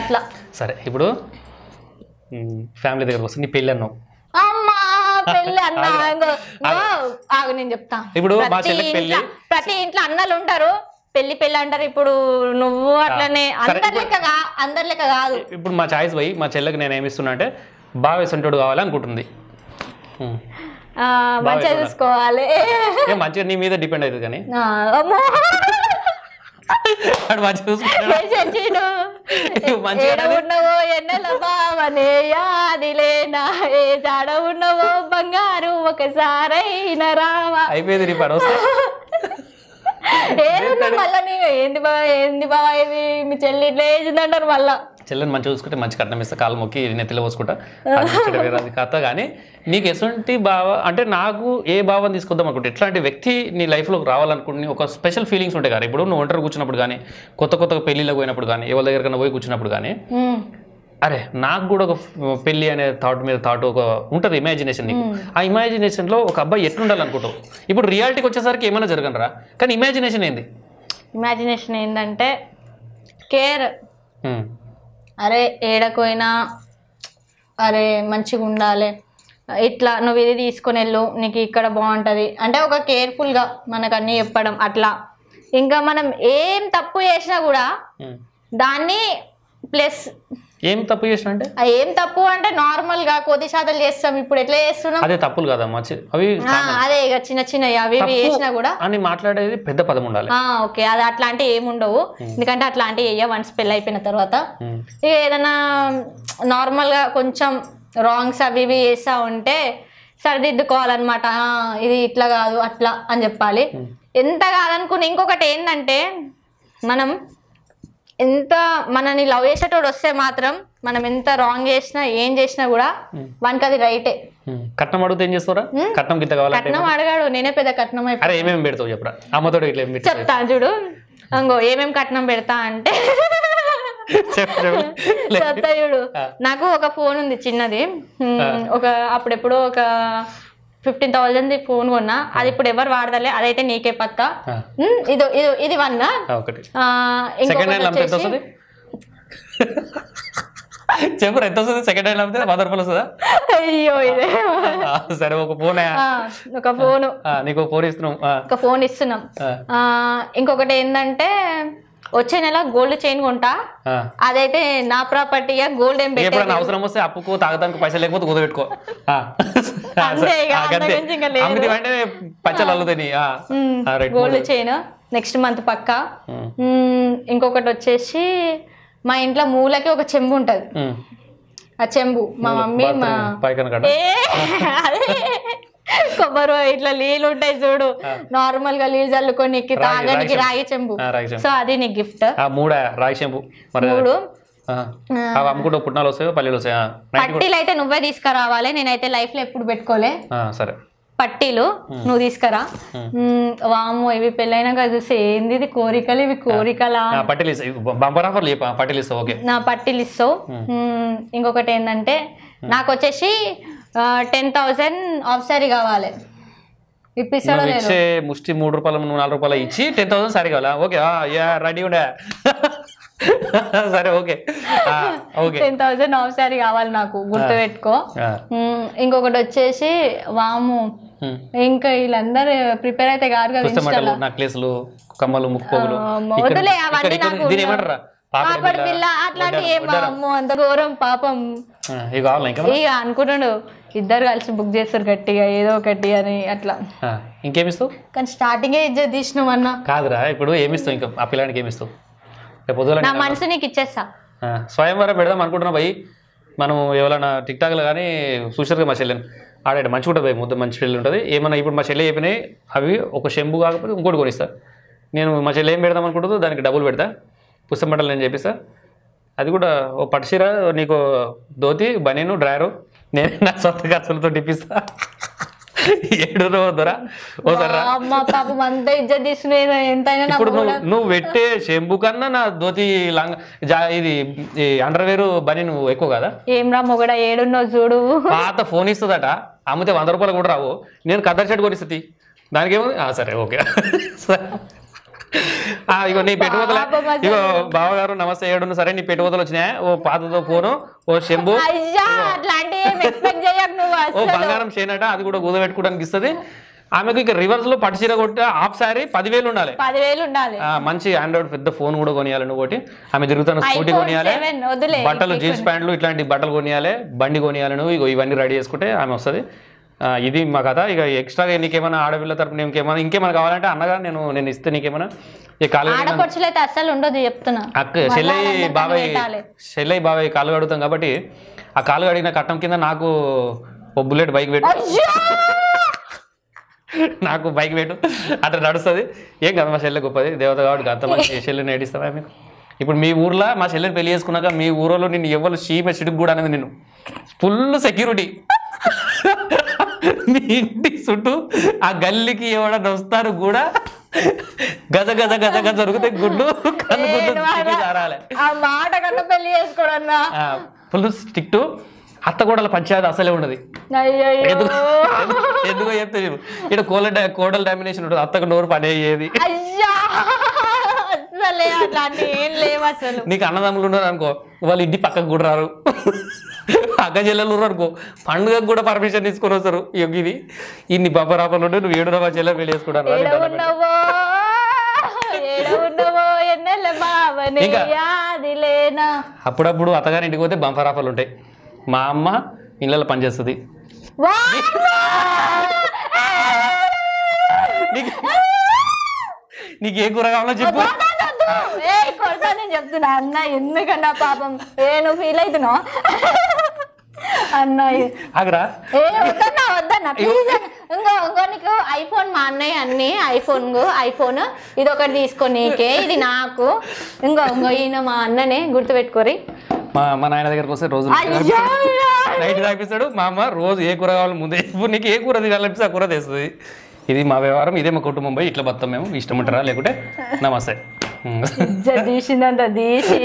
అట్లా సరే ఇప్పుడు ఫ్యామిలీ దగ్గర వస్తుంది నీ పెళ్ళి అన్నావు పెళ్ళి నేను చెప్తా ఇప్పుడు ప్రతి ఇంట్లో అన్నలు ఉంటారు పెళ్లి పెళ్లి అంటారు ఇప్పుడు నువ్వు అట్లనే అందరి లెక్క అందరి లెక్క కాదు ఇప్పుడు మా చాయిస్ పోయి మా చెల్లెకి నేను ఏమిస్తున్నా అంటే బాగా కావాలి అనుకుంటుంది మంచిగా చూసుకోవాలి మంచిగా నీ మీద డిపెండ్ అవుతుంది కానీ వాడు మంచి బంగారు ఒకసారి ఏంది మళ్ళీ ఏంది బావా ఏంది ఇది మీ చెల్లి ఇట్లా వేసిందంటారు మళ్ళా చెల్లెని మంచిగా చూసుకుంటే మంచి కట్నం ఇస్తా కాలు మొక్కి నెత్తిలో పోసుకుంటా కథ కానీ నీకు ఎటువంటి భావ అంటే నాకు ఏ భావం తీసుకుందాం అనుకుంటే ఎట్లాంటి వ్యక్తి నీ లైఫ్లోకి రావాలనుకుంటుంది ఒక స్పెషల్ ఫీలింగ్స్ ఉంటాయి కదా ఇప్పుడు నువ్వు ఒంటరి కూర్చున్నప్పుడు కానీ కొత్త కొత్త పెళ్లిలో పోయినప్పుడు కానీ ఎవరి దగ్గరకన్నా పోయి కూర్చున్నప్పుడు కానీ అరే నాకు కూడా ఒక పెళ్ళి అనే థాట్ మీద థాట్ ఒక ఉంటుంది ఇమాజినేషన్ నీకు ఆ ఇమాజినేషన్లో ఒక అబ్బాయి ఎట్లుండాలనుకుంటావు ఇప్పుడు రియాలిటీకి వచ్చేసరికి ఏమైనా జరగనరా కానీ ఇమాజినేషన్ ఏంది ఇమాజినేషన్ ఏంటంటే కేర్ అరే ఏడకపోయినా అరే మంచిగా ఉండాలి ఇట్లా నువ్వు ఇది తీసుకొని వెళ్ళు నీకు ఇక్కడ బాగుంటుంది అంటే ఒక కేర్ఫుల్గా మనకు అన్నీ చెప్పడం అట్లా ఇంకా మనం ఏం తప్పు చేసినా కూడా దాన్ని ప్లస్ ఏం తప్పు చేసిన అంటే ఏం తప్పు అంటే నార్మల్ గా కొద్ది శాతం చేస్తాం ఇప్పుడు ఎట్లా చేస్తున్నాం అదే తప్పులు కదమ్మా అవి అదే ఇక చిన్న చిన్న అవి చేసినా కూడా అని మాట్లాడేది పెద్ద పదం ఉండాలి ఓకే అది అట్లాంటి ఏముండవు ఎందుకంటే అట్లాంటి ఏయ వన్స్ పెళ్ళి అయిపోయిన తర్వాత ఇక ఏదైనా నార్మల్ గా కొంచెం రాంగ్స్ అవి ఇవి చేస్తా ఉంటే సరిదిద్దుకోవాలన్నమాట ఇది ఇట్లా కాదు అట్లా అని చెప్పాలి ఎంత కాదనుకుని ఇంకొకటి ఏంటంటే మనం ఎంత మనని లవ్ చేసేటోడు వస్తే మాత్రం మనం ఎంత రాంగ్ చేసినా ఏం చేసినా కూడా వానికి అది రైటే కట్నం అడుగుతా ఏం చేస్తారా కట్నం గిత్త కట్నం అడగాడు నేనే పెద్ద కట్నం అయిపోయి ఏమేమి పెడతావు చెప్పరా అమ్మతో చెప్తా చూడు అంగో ఏమేమి కట్నం పెడతా అంటే చెప్తా చూడు నాకు ఒక ఫోన్ ఉంది చిన్నది ఒక అప్పుడెప్పుడు ఒక ఫిఫ్టీన్ థౌసండ్ ఫోన్ కొన్నా అది ఇప్పుడు ఎవరు వాడదలే అదైతే నీకే పత్త ఇది ఇది వన్ ఇంకొకటి చెప్పరు ఎంత వస్తుంది సెకండ్ హ్యాండ్ అమ్మితే వంద రూపాయలు వస్తుందా అయ్యో ఇదే సరే ఒక ఫోన్ ఒక ఫోన్ నీకు ఫోన్ ఇస్తున్నాం ఒక ఫోన్ ఇస్తున్నాం ఇంకొకటి ఏంటంటే వచ్చే నెల గోల్డ్ చైన్ కొంటా అదైతే నా ప్రాపర్టీగా గోల్డ్ ఏం ఎప్పుడైనా అవసరం వస్తే అప్పుకో తాగడానికి పైసలు లేకపోతే కుదబెట్టుకో చైన్ నెక్స్ట్ మంత్ పక్క ఇంకొకటి వచ్చేసి మా ఇంట్లో మూలకి ఒక చెంబు ఉంటది ఆ చెంబు మా మమ్మీ మా కొబ్బరి ఇట్లా నీళ్ళు ఉంటాయి చూడు నార్మల్ గా నీళ్ళు చల్లుకొని ఎక్కి తాగడానికి రాగి చెంబు సో అది నీ గిఫ్ట్ రాగి చెంబు మూడు అవి అమ్ముకుంటూ పుట్నాలు వస్తాయో వస్తాయా పట్టీలు అయితే నువ్వే తీసుకురావాలి నేనైతే లైఫ్ లో ఎప్పుడు పెట్టుకోలే సరే పట్టీలు నువ్వు తీసుకురా వాము ఇవి కదా చూసి ఏంది ఇది కోరికలు ఇవి కోరికలా పట్టీలు ఓకే నా పట్టీలు ఇస్తావు ఇంకొకటి ఏంటంటే నాకు వచ్చేసి టెన్ థౌసండ్ ఆఫ్ సారీ కావాలి ఇప్పిస్తాడు ముష్టి మూడు రూపాయలు నాలుగు రూపాయలు ఇచ్చి టెన్ థౌసండ్ సారీ కావాలా ఓకే యా రెడీ ఉండే సరే okay ten thousand of sari కావాలి నాకు గుర్తు పెట్టుకో ఇంకొకటి వచ్చేసి వాము ఇంకా వీళ్ళందరూ ప్రిపేర్ అయితే కాదు కదా నెక్లెస్లు కమ్మలు ముక్కోలు వదిలే అవన్నీ నాకు పిల్ల అట్లాంటి ఏమో అంత ఘోరం పాపం ఇక అనుకుంటున్నాడు ఇద్దరు కలిసి బుక్ చేస్తారు గట్టిగా ఏదో ఒకటి అని అట్లా ఇంకేమిస్తావు కానీ స్టార్టింగే ఇజ్జత్ తీసినాం అన్న కాదురా ఇప్పుడు ఏమిస్తావు ఇంకా ఆ పిల్లానికి ఏమిస్తావు నా మనసు నీకు ఇచ్చేస్తా స్వయంవరం పెడదాం అనుకుంటున్నా భయ్ మనం ఎవరైనా టిక్ టాక్లో కానీ చూసారుగా మా చెల్లెని ఆడాడు మంచిగా ఉంటుంది ముద్ద మంచి పిల్లలు ఉంటుంది ఏమన్నా ఇప్పుడు మా చెల్లె చెప్పినాయి అవి ఒక షెంబు కాకపోతే ఇంకోటి కొనిస్తాను నేను మా చెల్లె ఏం పెడదాం అనుకుంటుందో దానికి డబ్బులు పెడతా పుస్తకం బట్టలు నేను చెప్పిస్తా అది కూడా ఓ పట్టుసీర నీకు ధోతి బనీను డ్రాయరు నేను నా సొంత ఖర్చులతో టిప్పిస్తాను ఏడు వద్దరా నువ్వు పెట్టే షెంబు కన్నా నా ధోతి లంగ ఇది వేరు బని నువ్వు ఎక్కువ కదా ఏం రా మొగడ ఏడున్నో చూడు పాత ఫోన్ ఇస్తుందట అమ్మితే వంద రూపాయలు కూడా రావు నేను కదర్ షర్ట్ కొనిస్తుంది దానికి ఏమో సరే ఓకే సరే ఇగో నీ పెట్టుబోతుల ఇగో బావగారు నమస్తే ఏడున్న సరే నీ పెట్టుబోతులు వచ్చినాయి ఓ పాతతో ఫోను ఓ శంభు ఓ బంగారం చేయనట అది కూడా గూద పెట్టుకోవడానికి ఇస్తుంది ఆమెకు ఇక రివర్స్ లో పట్టు చీర కొట్టి హాఫ్ సారీ పదివేలు ఉండాలి మంచి ఆండ్రాయిడ్ పెద్ద ఫోన్ కూడా కొనియాలి ఒకటి ఆమె తిరుగుతున్న స్కూటీ కొనియాలి బట్టలు జీన్స్ ప్యాంట్లు ఇట్లాంటి బట్టలు కొనియాలి బండి కొనియాలను నువ్వు ఇవన్నీ రెడీ చేసుకుంటే ఆమె వస్తుంది ఇది మా కథ ఇక ఎక్స్ట్రాగా నీకేమైనా ఆడపిల్ల తరపున ఇంకేమైనా ఇంకేమైనా కావాలంటే అన్నగా నేను నేను ఇస్తే నీకేమైనా ఆడపడుచులైతే అస్సలు ఉండదు చెప్తున్నా అక్క చెల్లయ్య బాబాయ్ సెల్లయ్య బాబాయ్ కాలు కడుగుతాం కాబట్టి ఆ కాలు కడిగిన కట్టం కింద నాకు ఓ బుల్లెట్ బైక్ పెట్టు నాకు బైక్ పెట్టు అట్లా నడుస్తుంది ఏం కదా మా సెల్లె గొప్పది దేవత కాబట్టి అంత మంచి చెల్లెని ఏడిస్తావా మీకు ఇప్పుడు మీ ఊర్లో మా చెల్లెని పెళ్లి చేసుకున్నాక మీ ఊరిలో నిన్ను ఎవరు సీమ చిడుగు కూడా అనేది నిన్ను ఫుల్ సెక్యూరిటీ మీ ఇంటి చుట్టూ ఆ గల్లీకి ఎవడని వస్తారు కూడా గజ గజ గజ గజ దొరికితే గుడ్డు కన్నా ఫుల్ స్టిక్ టు అత్తగోడల పంచాయతీ అసలే ఉండదు ఎందుకో చెప్తే ఇక్కడ కోల కోడల డామినేషన్ ఉంటుంది అత్తకు నోరు పని అయ్యేది నీకు అన్నదమ్ములు ఉన్నారు అనుకో వాళ్ళు ఇంటి పక్కకు కూడా రారు అక్క చెల్లెలు అనుకో పండుగ కూడా పర్మిషన్ తీసుకొని వస్తారు యోగిది ఇన్ని బాబరాపలు ఉండే నువ్వు ఏడు రవా చెల్లెలు పెళ్లి అప్పుడప్పుడు అత్తగారి ఇంటికి పోతే బంపరాపలు ఉంటాయి మా అమ్మ ఇళ్ళ పనిచేస్తుంది ఏ కూర కావాలో చెప్పు ఏ కొడతా నేను చెప్తున్నా అన్న ఎందుకన్నా పాపం ఏ నువ్వు ఫీల్ అవుతున్నా అన్నయ్య నీకు ఐఫోన్ మా అన్నయ్య అన్ని ఐఫోన్ ఐఫోన్ ఇది ఒకటి తీసుకొని నీకే ఇది నాకు ఇంకో ఇంకో ఈయన మా అన్ననే గుర్తుపెట్టుకోరి మా మా నాయన దగ్గరకు వస్తే రోజు నైట్ తాగిస్తాడు మా అమ్మ రోజు ఏ కూర కావాలి ముందే ఇప్పుడు నీకు ఏ కూర తినాలనిపిస్తే ఆ కూర తెస్తుంది ఇది మా వ్యవహారం ఇదే మా కుటుంబం పోయి ఇట్లా బతాం మేము ఇష్టం ఉంటారా లేకుంటే నమస్తే పిజ్జ తీసిందంత తీసి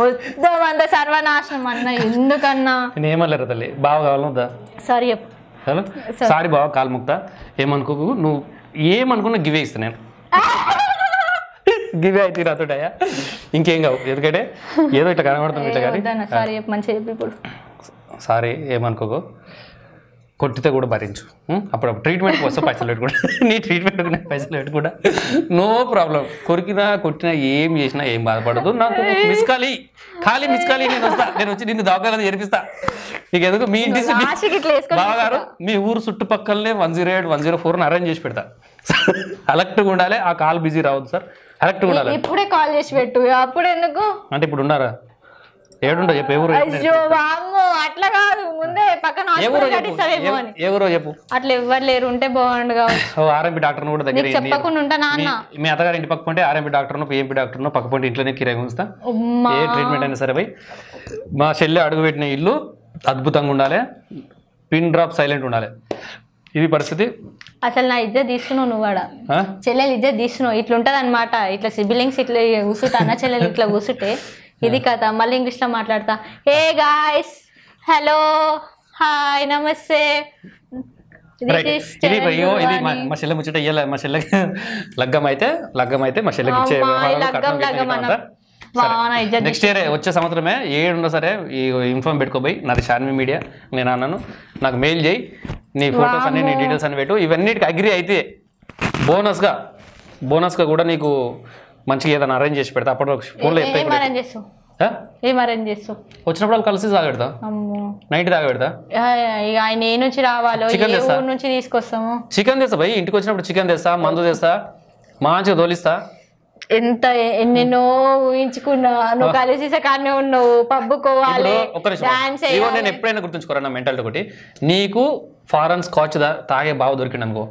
మొత్తం అంత సర్వనాశనం అన్న ఎందుకన్నా నేనేమలేరు తల్లి బాగా కావాలనుద్దా సారీ హలో సారీ బావ కాలు ముక్త ఏమనుకో నువ్వు ఏమనుకున్నా గివే ఇస్తా నేను గివే అయితే రాతోటయా ఇంకేం కావు ఎందుకంటే ఏదో ఇట్లా కనబడుతుంది ఇట్లా కానీ సారీ ఏమనుకోకు కొట్టితే కూడా భరించు అప్పుడు ట్రీట్మెంట్ కోసం పైసలు పెట్టుకుంటా నీ ట్రీట్మెంట్ నాకు పైసలు పెట్టుకుంటా నో ప్రాబ్లం కొరికినా కొట్టినా ఏం చేసినా ఏం బాధపడదు నాకు మిస్ కాలి ఖాళీ మిస్ కాలి నేను వస్తా నేను వచ్చి నిన్ను దవాఖానా చేర్పిస్తా నీకు ఎందుకు మీ ఇంటి బాగారు మీ ఊరు చుట్టుపక్కలనే one zero eight one zero ఫోర్ని అరేంజ్ చేసి పెడతా అలర్ట్గా ఉండాలి ఆ కాల్ బిజీ రావద్దు సార్ అలర్ట్గా ఉండాలి ఇప్పుడే కాల్ చేసి పెట్టు అప్పుడు ఎందుకు అంటే ఇప్పుడు ఉన్నారా ఏడుండో చెప్పు ఎవరు అట్లా కాదు ముందే పక్కన ఎవరో చెప్పు అట్లా ఎవ్వరు లేరు ఉంటే బాగుండు కావచ్చు ఆర్ఎంపీ డాక్టర్ కూడా దగ్గర చెప్పకుండా ఉంటా నాన్న మీ అత్తగారు ఇంటి పక్క పంటే ఆర్ఎంపీ డాక్టర్ను పిఎంపి డాక్టర్ పక్క పంటే ఇంట్లోనే కిరాయి ఉంచుతా ఏ ట్రీట్మెంట్ అయినా సరే మా చెల్లె అడుగు పెట్టిన ఇల్లు అద్భుతంగా ఉండాలి పిన్ డ్రాప్ సైలెంట్ ఉండాలి ఇది పరిస్థితి అసలు నా ఇద్దరు తీస్తున్నావు నువ్వు వాడ చెల్లెలు ఇద్దరు తీస్తున్నావు ఇట్లుంటది అనమాట ఇట్లా సిబిలింగ్స్ ఇట్లా కూసుట అన్న చెల్లెలు ఇట్లా కూసుటే ఇది కథ మళ్ళీ లో మాట్లాడతా హే గాయస్ హలో హాయ్ నమస్తే మా ముచ్చట మా లగ్గం అయితే అయితే మా నెక్స్ట్ ఇయర్ వచ్చే సంవత్సరమే ఏడు ఉన్నా సరే ఈ ఇన్ఫామ్ పెట్టుకోబోయి నాది షాన్వి మీడియా నేను అన్నాను నాకు మెయిల్ చేయి నీ ఫోటోస్ అన్ని నీ డీటెయిల్స్ అన్ని పెట్టు ఇవన్నీ అగ్రి అయితే బోనస్గా బోనస్గా కూడా నీకు మంచిగా ఏదైనా అరేంజ్ చేసి పెడతా అప్పుడు ఫోన్లో చేస్తాం ఏం వచ్చినప్పుడు కలిసి తాగెడతా నైట్ తాగబెడతా ఇక ఆయన ఏ నుంచి రావాలో చికెన్ తెస్తా నుంచి తీసుకొస్తాము చికెన్ తెస్తా భయ్ ఇంటికి వచ్చినప్పుడు చికెన్ తెస్తా మందు తెస్తా మంచిగా తోలిస్తా ఎంత ఎన్నెన్నో ఊహించుకున్నా నువ్వు కలిసి కానీ ఉన్నావు పబ్బుకోవాలి నేను ఎప్పుడైనా గుర్తుంచుకోరా మెంటల్ మెంటాలిటీ ఒకటి నీకు ఫారెన్ స్కాచ్ తాగే బావ దొరికిండు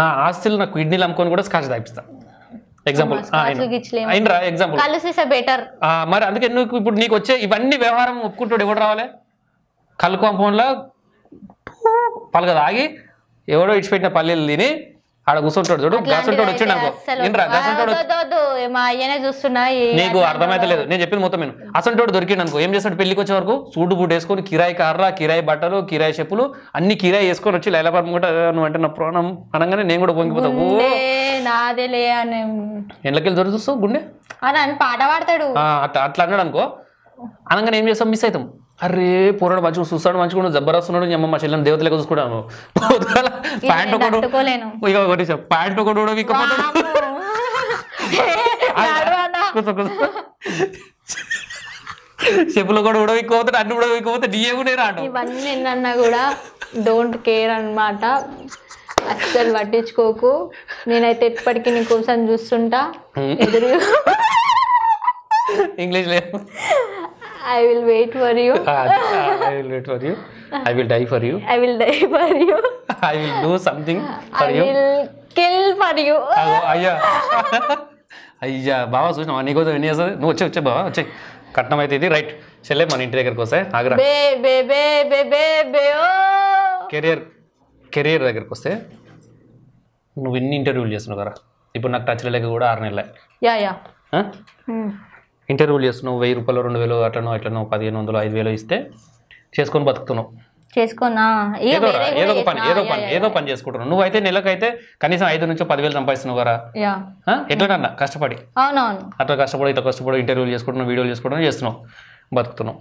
నా ఆస్తులు నా కిడ్నీలు అమ్ముకొని కూడా స్కాచ్ తాగిస్తాను ఎగ్జాంపుల్ అయినరా ఎగ్జాంపుల్ బెటర్ మరి అందుకే నువ్వు ఇప్పుడు నీకు వచ్చే ఇవన్నీ వ్యవహారం ఒప్పుకుంటాడు ఎవడు రావాలి కళ్ళు కాంపౌండ్లో పలక ఆగి ఎవడో ఇచ్చిపెట్టిన పల్లెలు తిని ఆడ కూర్చుంటాడు చూడు గ్లాస్ ఉంటాడు అనుకో ఏంట్రా గ్లాస్ చూస్తున్నా నీకు అర్థమైతలేదు నేను చెప్పింది మొత్తం నేను అసంటోడు దొరికిండు అనుకో ఏం చేస్తాడు పెళ్లికి వచ్చే వరకు సూడు బూట్ వేసుకొని కిరాయి కార్రా కిరాయి బట్టలు కిరాయి చెప్పులు అన్ని కిరాయి వేసుకొని వచ్చి లైలాపరం కూడా నువ్వు అంటే నా ప్రాణం అనగానే నేను కూడా పొంగిపోతావు నాదేలే అని ఎండ్లకెళ్ళి దొరికి చూస్తావు గుండె అని పాట పాడతాడు అట్లా అన్నాడు అనుకో అనగానే ఏం చేస్తాం మిస్ అవుతాం అరే పోరాడు మంచి చూస్తాడు జబ్బర్ వస్తున్నాడు అమ్మ మా చెల్లెని దేవతలకు చూసుకున్నాను ప్యాంట్ ఒకటి ప్యాంట్ ఒకటి కూడా చెప్పులు కూడా ఉడవికపోతాడు అన్ని ఉడవికపోతే డిఏ కూడా ఇవన్నీ కూడా డోంట్ కేర్ అనమాట అస్సలు పట్టించుకోకు నేనైతే ఎప్పటికీ నీ కోసం చూస్తుంటా ఎదురు ఇంగ్లీష్ లేదు I will wait for you I will wait for you I will die for you I will die for you I will do something for you I will kill for you అయ్యా అయ్యా బావా చూసినావా కోసం ఎన్ని చేస్తుంది నువ్వు వచ్చే వచ్చే బావా వచ్చే కట్నం అయితే ఇది రైట్ చెల్లె మన ఇంటి దగ్గరకు వస్తాయి ఆగ్రా కెరియర్ కెరీర్ దగ్గరికి వస్తే నువ్వు ఎన్ని ఇంటర్వ్యూలు చేస్తున్నావు కదా ఇప్పుడు నాకు టచ్ లేక కూడా ఆరు నెలలే యా ఇంటర్వ్యూలు చేస్తున్నావు వెయ్యి రూపాయలు రెండు వేలు అట్లనో ఎట్లనో పదిహేను వందలు ఐదు వేలు ఇస్తే చేసుకొని బతుకుతున్నావు చేసుకున్నా ఏదో ఏదో పని ఏదో పని ఏదో పని చేసుకుంటున్నావు నువ్వైతే నెలకైతే కనీసం ఐదు నుంచి పదివేలు సంపాదిస్తున్నావు కదా ఎట్లనన్నా కష్టపడి అవునవును అట్లా కష్టపడి ఇట్లా కష్టపడి ఇంటర్వ్యూలు చేసుకుంటున్నావు వీడియోలు చేసుకుంటున్నావు చేస్తున్నావు బతుకుతున్నావు